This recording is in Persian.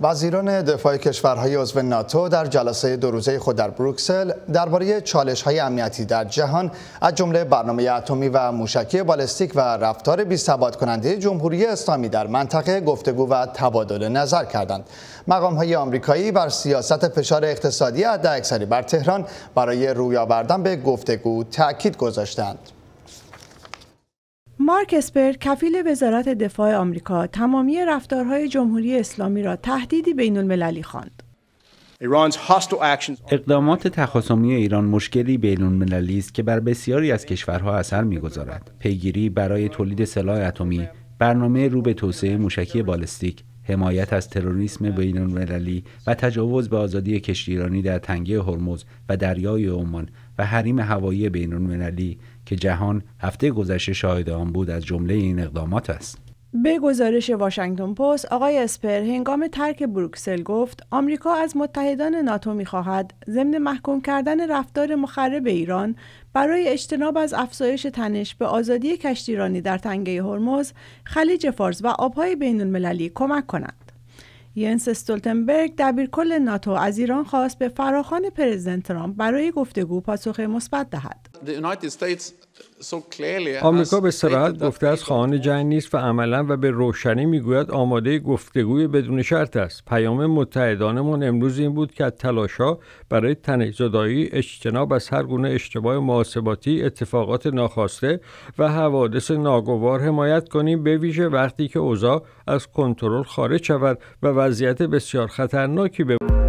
وزیران دفاع کشورهای عضو ناتو در جلسه دو روزه خود در بروکسل درباره چالش‌های امنیتی در جهان از جمله برنامه اتمی و موشکی بالستیک و رفتار بی‌ثبات کننده جمهوری اسلامی در منطقه گفتگو و تبادل نظر کردند. مقام‌های آمریکایی بر سیاست فشار اقتصادی حداکثری بر تهران برای روی آوردن به گفتگو تاکید گذاشتند. مارک اسپر کفیل وزارت دفاع آمریکا تمامی رفتارهای جمهوری اسلامی را تهدیدی بین المللی خواند. اقدامات تخاصمی ایران مشکلی بین المللی است که بر بسیاری از کشورها اثر میگذارد. پیگیری برای تولید سلاح اتمی، برنامه رو به توسعه موشکی بالستیک، حمایت از تروریسم بله. بین المللی و تجاوز به آزادی کشتیرانی در تنگه هرمز و دریای عمان و حریم هوایی بین المللی که جهان هفته گذشته شاهد آن بود از جمله این اقدامات است. به گزارش واشنگتن پست آقای اسپر هنگام ترک بروکسل گفت آمریکا از متحدان ناتو میخواهد ضمن محکوم کردن رفتار مخرب ایران برای اجتناب از افزایش تنش به آزادی کشتیرانی در تنگه هرمز خلیج فارس و آبهای بین المللی کمک کنند ینس استولتنبرگ کل ناتو از ایران خواست به فراخان پرزیدنت ترامپ برای گفتگو پاسخ مثبت دهد آمریکا به سرعت گفته از خواهان جنگ نیست و عملا و به روشنی میگوید آماده گفتگوی بدون شرط است پیام متحدانمان امروز این بود که از تلاشها برای تنهزدایی اجتناب از هر گونه اشتباه محاسباتی اتفاقات ناخواسته و حوادث ناگوار حمایت کنیم به ویژه وقتی که اوضاع از کنترل خارج شود و وضعیت بسیار خطرناکی به